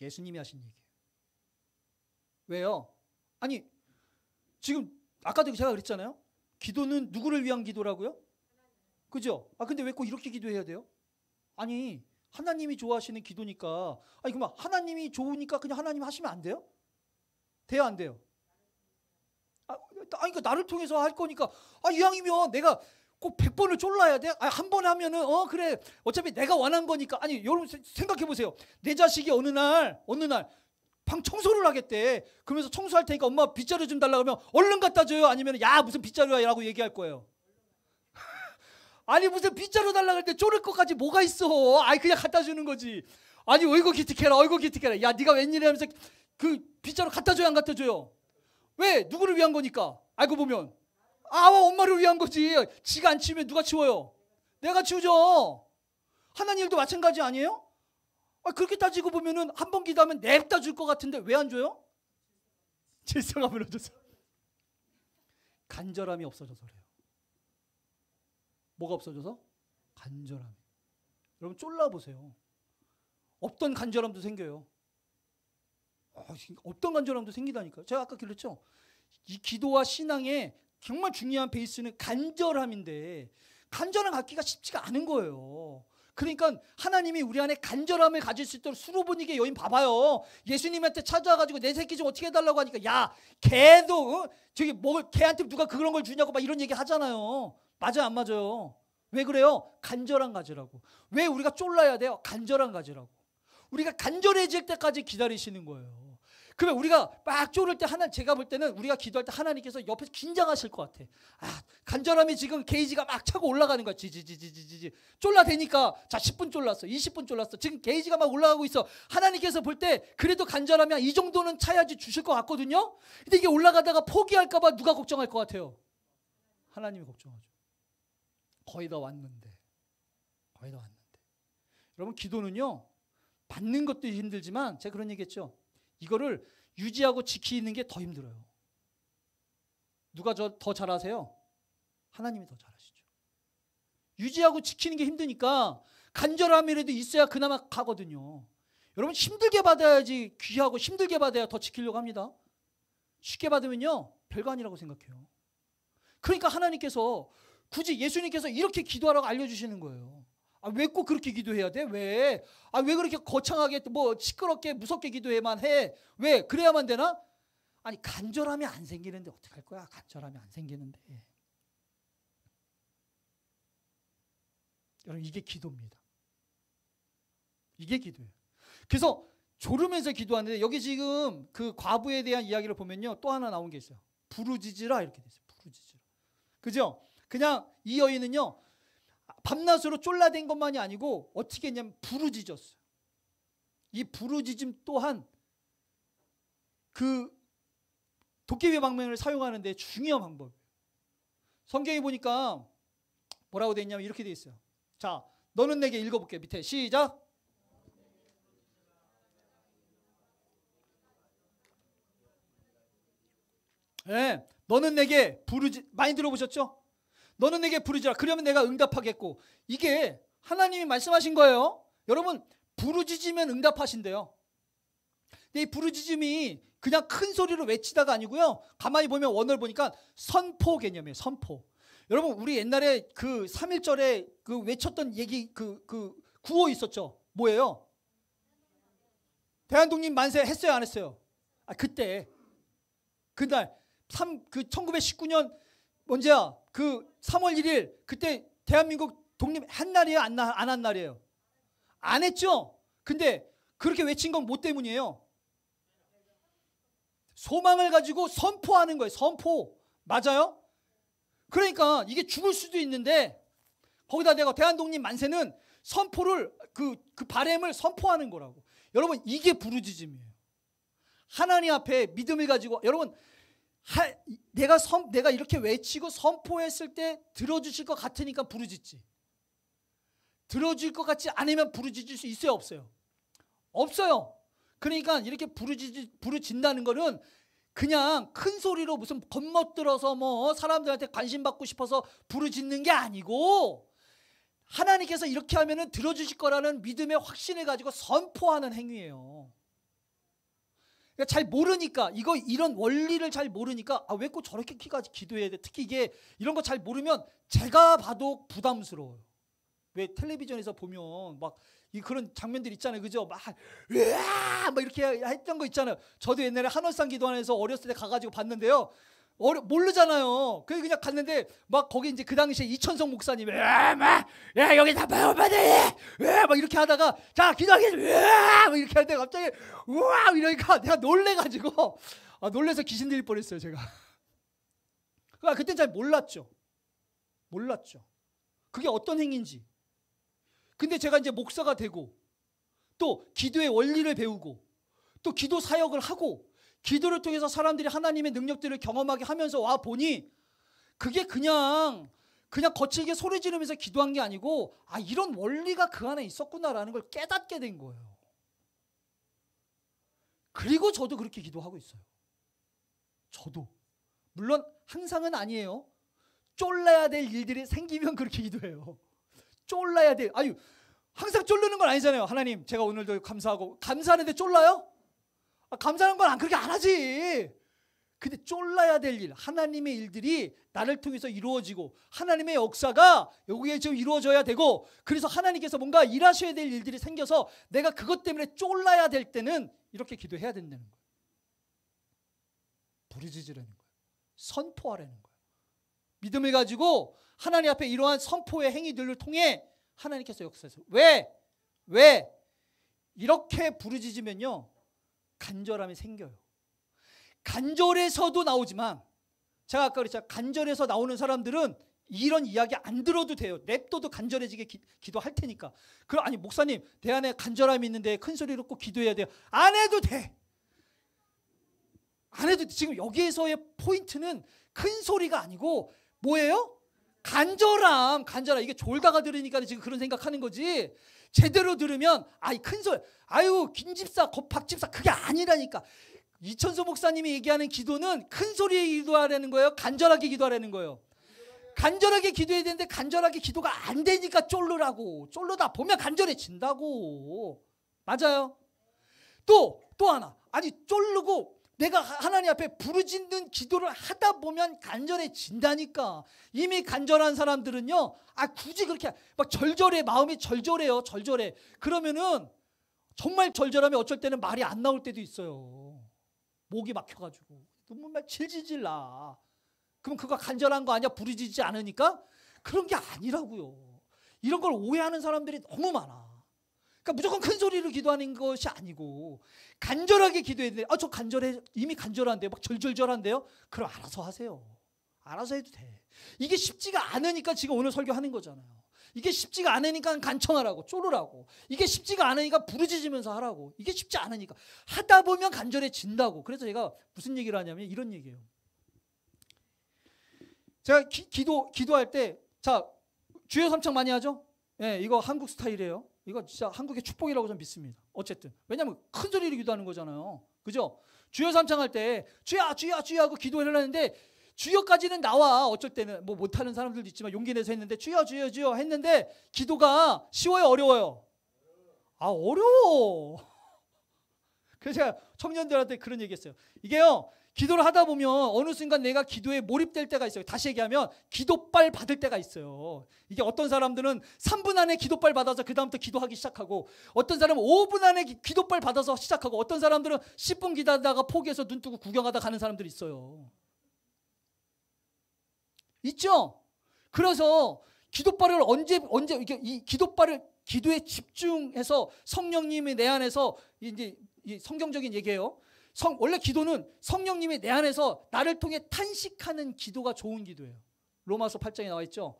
예수님이 하신 얘기예요 왜요? 아니 지금 아까도 제가 그랬잖아요 기도는 누구를 위한 기도라고요? 그죠? 아 근데 왜 꼭 이렇게 기도해야 돼요? 아니 하나님이 좋아하시는 기도니까 아니 그만 하나님이 좋으니까 그냥 하나님 하시면 안 돼요? 돼요 안 돼요? 아 그러니까 나를 통해서 할 거니까 아 이왕이면 내가 꼭 100번을 쫄라야 돼? 아, 한 번 하면은 어 그래 어차피 내가 원한 거니까 아니 여러분 생각해 보세요 내 자식이 어느 날 어느 날 방 청소를 하겠대 그러면서 청소할 테니까 엄마 빗자루 좀 달라고 하면 얼른 갖다 줘요 아니면 야 무슨 빗자루야 라고 얘기할 거예요 아니 무슨 빗자루 달라 그랬는데 쪼를 것까지 뭐가 있어? 아이 그냥 갖다 주는 거지. 아니 어이구 기특해라 어이구 기특해라. 야 네가 웬일이라면서 그 빗자루 갖다 줘야 안 갖다 줘요? 왜? 누구를 위한 거니까. 알고 보면 아 엄마를 위한 거지. 지가 안 치우면 누가 치워요? 내가 치우죠. 하나님 도 마찬가지 아니에요? 아, 그렇게 따지고 보면은 한 번 기도하면 냅다 줄 것 같은데 왜 안 줘요? (laughs) 질서가 무너져서 간절함이 없어져서 그래요. 뭐가 없어져서? 간절함. 여러분 쫄라보세요. 없던 간절함도 생겨요. 어, 없던 간절함도 생기다니까요. 제가 아까 그랬죠이 기도와 신앙의 정말 중요한 베이스는 간절함인데 간절함 갖기가 쉽지가 않은 거예요. 그러니까 하나님이 우리 안에 간절함을 가질 수 있도록 수로보니게 여인 봐봐요. 예수님한테 찾아와가지고 내 새끼 좀 어떻게 해달라고 하니까 야 걔도 어? 저기 뭐 걔한테 누가 그런 걸 주냐고 막 이런 얘기 하잖아요. 맞아 안 맞아요? 왜 그래요? 간절한 가지라고. 왜 우리가 쫄라야 돼요? 간절한 가지라고. 우리가 간절해질 때까지 기다리시는 거예요. 그러면 우리가 막 쫄을 때 하나 제가 볼 때는 우리가 기도할 때 하나님께서 옆에서 긴장하실 것 같아. 아 간절함이 지금 게이지가 막 차고 올라가는 거야. 지지지지지지 쫄라되니까자 10분 쫄랐어, 20분 쫄랐어. 지금 게이지가 막 올라가고 있어. 하나님께서 볼 때 그래도 간절하면 이 정도는 차야지 주실 것 같거든요. 근데 이게 올라가다가 포기할까봐 누가 걱정할 것 같아요? 하나님이 걱정하죠. 거의 다 왔는데. 거의 다 왔는데. 여러분, 기도는요, 받는 것도 힘들지만, 제가 그런 얘기 했죠. 이거를 유지하고 지키는 게 더 힘들어요. 누가 더 잘하세요? 하나님이 더 잘하시죠. 유지하고 지키는 게 힘드니까 간절함이라도 있어야 그나마 가거든요. 여러분 힘들게 받아야지 귀하고 힘들게 받아야 더 지키려고 합니다. 쉽게 받으면요 별거 아니라고 생각해요. 그러니까 하나님께서 굳이 예수님께서 이렇게 기도하라고 알려주시는 거예요. 아, 왜 꼭 그렇게 기도해야 돼? 왜? 아, 왜 그렇게 거창하게, 뭐, 시끄럽게, 무섭게 기도해만 해? 왜? 그래야만 되나? 아니, 간절함이 안 생기는데 어떡할 거야? 간절함이 안 생기는데. 여러분, 이게 기도입니다. 이게 기도예요. 그래서 졸으면서 기도하는데, 여기 지금 그 과부에 대한 이야기를 보면요. 또 하나 나온 게 있어요. 부르짖으라 이렇게 돼 있어요. 부르짖으라. 그죠? 그냥 이 여인은요. 밤낮으로 쫄라댄 것만이 아니고 어떻게 했냐면 부르짖었어요. 이 부르짖음 또한 그 도깨비 방면을 사용하는 데 중요한 방법. 성경에 보니까 뭐라고 돼 있냐면 이렇게 돼 있어요. 자, 너는 내게 읽어 볼게. 밑에 시작. 예. 네, 너는 내게 부르짖 많이 들어보셨죠? 너는 내게 부르지라. 그러면 내가 응답하겠고. 이게 하나님이 말씀하신 거예요. 여러분, 부르짖으면 응답하신대요. 근데 이 부르짖음이 그냥 큰 소리로 외치다가 아니고요. 가만히 보면 원어를 보니까 선포 개념이에요. 선포. 여러분, 우리 옛날에 그 3일절에 그 외쳤던 얘기 그, 그 구호 있었죠. 뭐예요? 대한독립 만세 했어요, 안 했어요? 아, 그때. 그날, 3, 그 1919년, 언제야? 그 3월 1일 그때 대한민국 독립 한 날이에요 안 한 날이에요 안 했죠 근데 그렇게 외친 건 뭐 때문이에요 소망을 가지고 선포하는 거예요 선포 맞아요 그러니까 이게 죽을 수도 있는데 거기다 내가 대한독립 만세는 선포를 그, 그 바램을 선포하는 거라고 여러분 이게 부르짖음이에요 하나님 앞에 믿음을 가지고 여러분 하, 내가 선, 내가 이렇게 외치고 선포했을 때 들어주실 것 같으니까 부르짖지. 들어줄 것 같지 않으면 부르짖을 수 있어요, 없어요? 없어요. 그러니까 이렇게 부르짖 부르짖는다는 거는 그냥 큰 소리로 무슨 겁먹들어서 뭐 사람들한테 관심 받고 싶어서 부르짖는 게 아니고 하나님께서 이렇게 하면은 들어주실 거라는 믿음의 확신을 가지고 선포하는 행위예요. 그러니까 잘 모르니까 이거 이런 원리를 잘 모르니까 아왜꼭 저렇게 키가 기도해야 돼? 특히 이게 이런 거 잘 모르면 제가 봐도 부담스러워요. 왜 텔레비전에서 보면 막이 그런 장면들 있잖아요. 그죠? 막 으아! 막 이렇게 했던 거 있잖아요. 저도 옛날에 한월산 기도원에서 어렸을 때 가가지고 봤는데요. 어려 모르잖아요. 그래 그냥 갔는데 막 거기 이제 그 당시에 이천성 목사님왜 야마야 여기 다 배워봐야 왜막 이렇게 하다가 자기도하기습니다막 이렇게 하는데 갑자기 우와 이러니까 내가 놀래가지고 아, 놀래서 귀신 들릴 뻔했어요 제가. 그러니까 아, 그때 잘 몰랐죠. 몰랐죠. 그게 어떤 행인지. 근데 제가 이제 목사가 되고 또 기도의 원리를 배우고 또 기도 사역을 하고 기도를 통해서 사람들이 하나님의 능력들을 경험하게 하면서 와 보니 그게 그냥 그냥 거칠게 소리 지르면서 기도한 게 아니고 아 이런 원리가 그 안에 있었구나라는 걸 깨닫게 된 거예요. 그리고 저도 그렇게 기도하고 있어요. 저도 물론 항상은 아니에요. 쫄라야 될 일들이 생기면 그렇게 기도해요. 쫄라야 돼. 아유 항상 쫄르는 건 아니잖아요. 하나님 제가 오늘도 감사하고 감사하는데 쫄라요? 아, 감사하는 건 안 그렇게 안 하지. 근데 쫄라야 될 일, 하나님의 일들이 나를 통해서 이루어지고 하나님의 역사가 여기에 지금 이루어져야 되고 그래서 하나님께서 뭔가 일하셔야 될 일들이 생겨서 내가 그것 때문에 쫄라야 될 때는 이렇게 기도해야 된다는 거예요. 부르짖으라는 거예요. 선포하라는 거예요. 믿음을 가지고 하나님 앞에 이러한 선포의 행위들을 통해 하나님께서 역사해서 왜? 왜? 이렇게 부르짖으면요. 간절함이 생겨요. 간절에서도 나오지만 제가 아까 그랬죠. 간절에서 나오는 사람들은 이런 이야기 안 들어도 돼요. 랩도도 간절해지게 기, 도할 테니까. 그 아니 목사님 내 안에 간절함이 있는데 큰 소리로 꼭 기도해야 돼요. 안 해도 돼. 안 해도 지금 여기에서의 포인트는 큰 소리가 아니고 뭐예요? 간절함, 간절함. 이게 졸다가 들으니까 지금 그런 생각하는 거지. 제대로 들으면 아이 큰소리 아유 김집사 박집사 그게 아니라니까 이천수 목사님이 얘기하는 기도는 큰소리에 기도하라는 거예요 간절하게 기도하라는 거예요 간절하게 기도해야 되는데 간절하게 기도가 안 되니까 쫄르라고 쫄르다 보면 간절해진다고 맞아요 또 또 하나 아니 쫄르고 내가 하나님 앞에 부르짖는 기도를 하다 보면 간절해진다니까. 이미 간절한 사람들은요, 아, 굳이 그렇게, 막 절절해, 마음이 절절해요, 절절해. 그러면은, 정말 절절하면 어쩔 때는 말이 안 나올 때도 있어요. 목이 막혀가지고. 눈물 막 질질질 나. 그럼 그거 간절한 거 아니야? 부르짖지 않으니까? 그런 게 아니라고요. 이런 걸 오해하는 사람들이 너무 많아. 그러니까 무조건 큰 소리로 기도하는 것이 아니고 간절하게 기도해야 돼. 아저 간절해 이미 간절한데 막 절절절한데요. 그럼 알아서 하세요. 알아서 해도 돼. 이게 쉽지가 않으니까 지금 오늘 설교하는 거잖아요. 이게 쉽지가 않으니까 간청하라고 쪼르라고. 이게 쉽지가 않으니까 부르짖으면서 하라고. 이게 쉽지 않으니까 하다 보면 간절해진다고. 그래서 제가 무슨 얘기를 하냐면 이런 얘기예요. 제가 기, 도 기도, 기도할 때 자 주여 삼창 많이 하죠. 예, 네, 이거 한국 스타일이에요. 이거 진짜 한국의 축복이라고 저는 믿습니다. 어쨌든 왜냐하면 큰소리를 기도하는 거잖아요. 그죠? 주여 삼창할 때 주야 주야 주야 하고 기도를 하는데 주여까지는 나와 어쩔 때는 뭐 못하는 사람들도 있지만 용기 내서 했는데 주여 주여 주여 했는데 기도가 쉬워요 어려워요. 아 어려워. (laughs) 그래서 제가 청년들한테 그런 얘기했어요. 이게요 기도를 하다 보면 어느 순간 내가 기도에 몰입될 때가 있어요. 다시 얘기하면 기도빨 받을 때가 있어요. 이게 어떤 사람들은 3분 안에 기도빨 받아서 그다음부터 기도하기 시작하고 어떤 사람은 5분 안에 기도빨 받아서 시작하고 어떤 사람들은 10분 기다다가 리 포기해서 눈 뜨고 구경하다 가는 사람들이 있어요. 있죠? 그래서 기도빨을 언제 언제 이게 이 기도빨을 기도에 집중해서 성령님이 내 안에서 이제 성경적인 얘기예요. 성, 원래 기도는 성령님이 내 안에서 나를 통해 탄식하는 기도가 좋은 기도예요. 로마서 8장에 나와 있죠.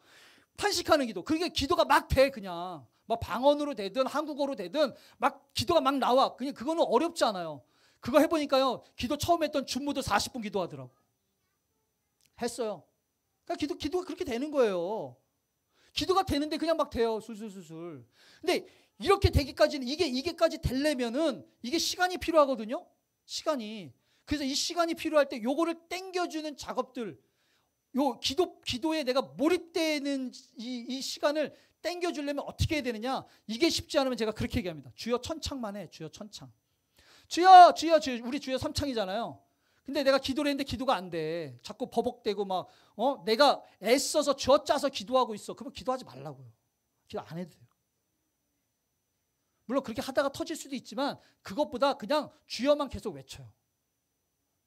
탄식하는 기도. 그게 기도가 막 돼, 그냥. 막 방언으로 되든 한국어로 되든 막 기도가 막 나와. 그냥 그거는 어렵지 않아요. 그거 해보니까요. 기도 처음 했던 준무도 40분 기도하더라고. 했어요. 그러니까 기도, 기도가 그렇게 되는 거예요. 기도가 되는데 그냥 막 돼요. 술술술술. 근데 이렇게 되기까지는 이게, 이게까지 되려면은 이게 시간이 필요하거든요. 시간이 그래서 이 시간이 필요할 때 요거를 땡겨주는 작업들 요 기도 기도에 내가 몰입되는 이, 이 시간을 땡겨주려면 어떻게 해야 되느냐 이게 쉽지 않으면 제가 그렇게 얘기합니다 주여 천창만 해 주여 천창 주여 주여 주여 우리 주여 삼창이잖아요 근데 내가 기도를 했는데 기도가 안 돼 자꾸 버벅대고 막 어 내가 애써서 쥐어짜서 기도하고 있어 그러면 기도하지 말라고요 기도 안 해도 돼요 물론 그렇게 하다가 터질 수도 있지만 그것보다 그냥 주여만 계속 외쳐요.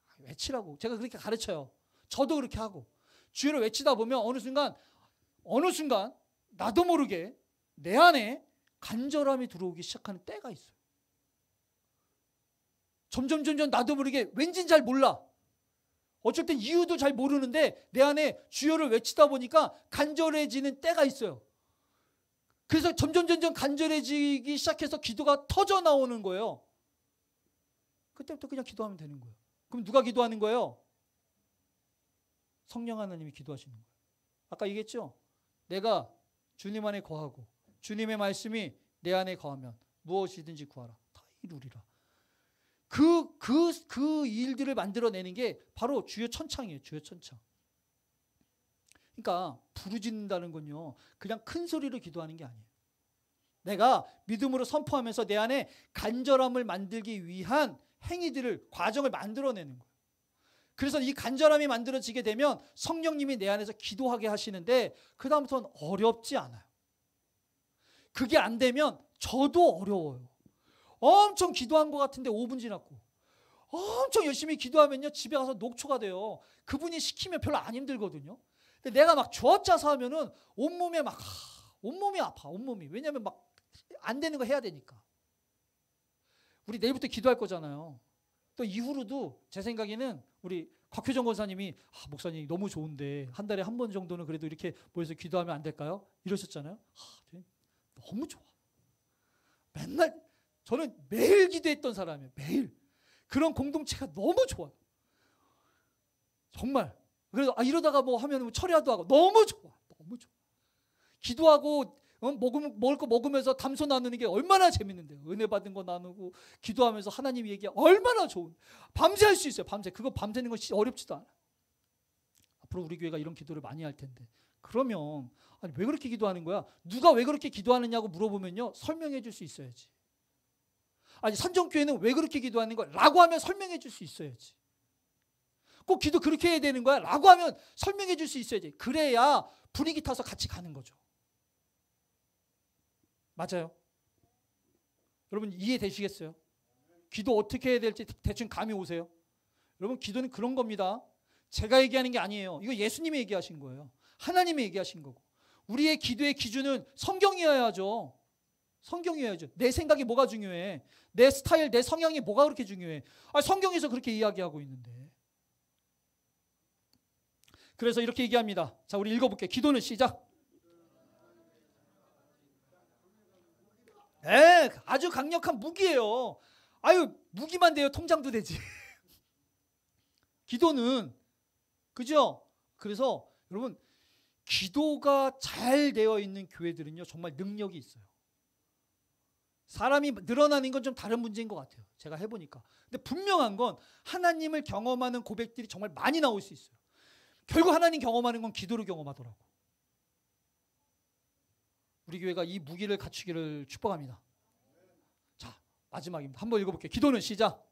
아, 외치라고. 제가 그렇게 가르쳐요. 저도 그렇게 하고. 주여를 외치다 보면 어느 순간, 어느 순간 나도 모르게 내 안에 간절함이 들어오기 시작하는 때가 있어요. 점점, 점점 나도 모르게 왠진 잘 몰라. 어쨌든 이유도 잘 모르는데 내 안에 주여를 외치다 보니까 간절해지는 때가 있어요. 그래서 점점 점점 간절해지기 시작해서 기도가 터져 나오는 거예요. 그때부터 그냥 기도하면 되는 거예요. 그럼 누가 기도하는 거예요? 성령 하나님이 기도하시는 거예요. 아까 얘기했죠? 내가 주님 안에 거하고 주님의 말씀이 내 안에 거하면 무엇이든지 구하라. 다 이루리라. 그, 그, 그 일들을 만들어내는 게 바로 주요 천창이에요. 주요 천창. 그러니까 부르짖는다는 건요. 그냥 큰 소리로 기도하는 게 아니에요. 내가 믿음으로 선포하면서 내 안에 간절함을 만들기 위한 행위들을 과정을 만들어내는 거예요. 그래서 이 간절함이 만들어지게 되면 성령님이 내 안에서 기도하게 하시는데 그다음부터는 어렵지 않아요. 그게 안 되면 저도 어려워요. 엄청 기도한 것 같은데 5분 지났고 엄청 열심히 기도하면요 집에 가서 녹초가 돼요. 그분이 시키면 별로 안 힘들거든요. 내가 막 주어짜서 하면은 온몸에 막 온몸이 아파. 온몸이. 왜냐면 하막안 되는 거 해야 되니까. 우리 내일부터 기도할 거잖아요. 또 이후로도 제 생각에는 우리 곽효정 권사님이 아, 목사님 너무 좋은데 한 달에 한 번 정도는 그래도 이렇게 모여서 기도하면 안 될까요? 이러셨잖아요. 아, 네. 너무 좋아. 맨날 저는 매일 기도했던 사람이에요. 매일 그런 공동체가 너무 좋아요. 정말 그래서 아, 이러다가 뭐 하면 뭐 철야도 하고 너무 좋아. 너무 좋아. 기도하고 어? 먹음, 먹을 거 먹으면서 담소 나누는 게 얼마나 재밌는데 은혜 받은 거 나누고 기도하면서 하나님 얘기 얼마나 좋은. 밤새 할 수 있어요. 밤새. 그거 밤새는 건 어렵지도 않아. 앞으로 우리 교회가 이런 기도를 많이 할 텐데. 그러면 아니 왜 그렇게 기도하는 거야? 누가 왜 그렇게 기도하느냐고 물어보면요. 설명해 줄 수 있어야지. 아니 선정교회는 왜 그렇게 기도하는 거야? 라고 하면 설명해 줄 수 있어야지. 꼭 기도 그렇게 해야 되는 거야? 라고 하면 설명해 줄 수 있어야지. 그래야 분위기 타서 같이 가는 거죠. 맞아요. 여러분 이해되시겠어요? 기도 어떻게 해야 될지 대충 감이 오세요? 여러분 기도는 그런 겁니다. 제가 얘기하는 게 아니에요. 이거 예수님이 얘기하신 거예요. 하나님이 얘기하신 거고. 우리의 기도의 기준은 성경이어야죠. 성경이어야죠. 내 생각이 뭐가 중요해? 내 스타일, 내 성향이 뭐가 그렇게 중요해? 아, 성경에서 그렇게 이야기하고 있는데. 그래서 이렇게 얘기합니다. 자, 우리 읽어볼게. 기도는 시작. 에, 아주 강력한 무기예요. 아유, 무기만 돼요. 통장도 되지. (laughs) 기도는 그죠? 그래서 여러분 기도가 잘 되어 있는 교회들은요 정말 능력이 있어요. 사람이 늘어나는 건 좀 다른 문제인 것 같아요. 제가 해보니까. 근데 분명한 건 하나님을 경험하는 고백들이 정말 많이 나올 수 있어요. 결국 하나님 경험하는 건기도를 경험하더라고. 우리 교회가 이 무기를 갖추기를 축복합니다. 자, 마지막입니다. 한번 읽어볼게요. 기도는 시작.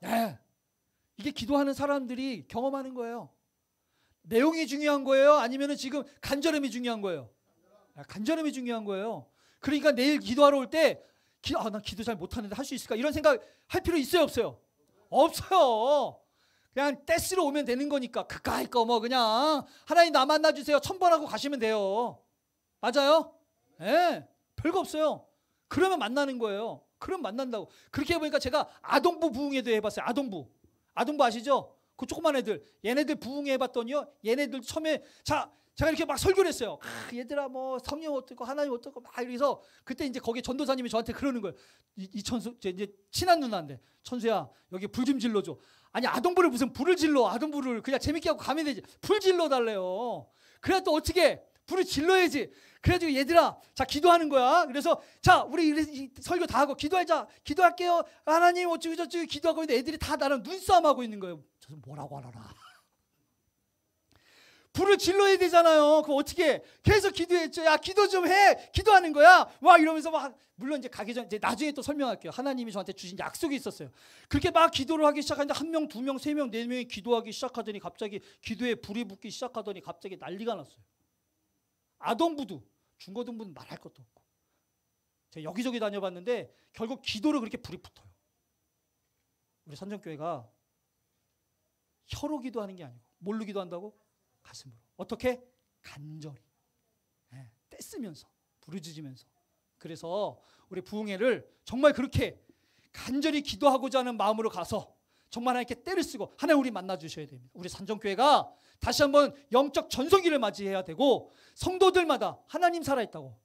네. 이게 기도하는 사람들이 경험하는 거예요. 내용이 중요한 거예요? 아니면 지금 간절함이 중요한 거예요? 아, 간절함이 중요한 거예요. 그러니까 내일 기도하러 올 때, 기, 아, 난 기도 잘 못하는데 할 수 있을까? 이런 생각 할 필요 있어요, 없어요? 없어요. 그냥 떼쓰러 오면 되는 거니까 그까이 거 뭐 그냥 하나님 나 만나 주세요 천번하고 가시면 돼요. 맞아요? 예. 네. 별거 없어요. 그러면 만나는 거예요. 그럼 만난다고. 그렇게 해보니까 제가 아동부 부흥에 대해 봤어요 아동부. 아동부 아시죠? 그 조그만 애들. 얘네들 부흥에 해봤더니요. 얘네들 처음에 자 제가 이렇게 막 설교를 했어요. 아, 얘들아 뭐 성령 어떻고 하나님 어떻고 막 이래서 그때 이제 거기 전도사님이 저한테 그러는 거예요. 이, 이 천수 이제 친한 누나인데 천수야 여기 불 좀 질러줘. 아니 아동부를 무슨 불을 질러 아동부를 그냥 재밌게 하고 가면 되지 불 질러 달래요 그래야 또 어떻게 불을 질러야지 그래가지고 얘들아 자 기도하는 거야 그래서 자 우리 이, 이, 설교 다 하고 기도하자 기도할게요 하나님 어쩌고저쩌고 기도하고 있는데 애들이 다 나랑 눈싸움하고 있는 거예요 저는 뭐라고 하라나 불을 질러야 되잖아요. 그럼 어떻게 계속 기도했죠. 야, 기도 좀 해. 기도하는 거야. 와 이러면서 막 물론 이제 가기 전 이제 나중에 또 설명할게요. 하나님이 저한테 주신 약속이 있었어요. 그렇게 막 기도를 하기 시작하는데 한 명, 두 명, 세 명, 네 명이 기도하기 시작하더니 갑자기 기도에 불이 붙기 시작하더니 갑자기 난리가 났어요. 아동부도 중고등부는 말할 것도 없고. 제가 여기저기 다녀봤는데 결국 기도를 그렇게 불이 붙어요. 우리 산정교회가 혀로 기도하는 게 아니고 뭘로 기도한다고? 가슴으로 어떻게 간절히 예, 떼쓰면서 부르짖으면서 그래서 우리 부흥회를 정말 그렇게 간절히 기도하고자 하는 마음으로 가서 정말 이렇게 께 때를 쓰고 하나님 우리 만나 주셔야 됩니다. 우리 산정교회가 다시 한번 영적 전성기를 맞이해야 되고 성도들마다 하나님 살아있다고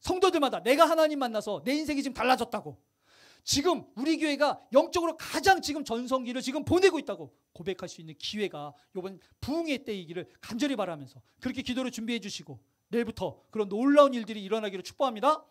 성도들마다 내가 하나님 만나서 내 인생이 지금 달라졌다고 지금 우리 교회가 영적으로 가장 지금 전성기를 지금 보내고 있다고 고백할 수 있는 기회가 이번 부흥의 때이기를 간절히 바라면서 그렇게 기도를 준비해 주시고 내일부터 그런 놀라운 일들이 일어나기를 축복합니다.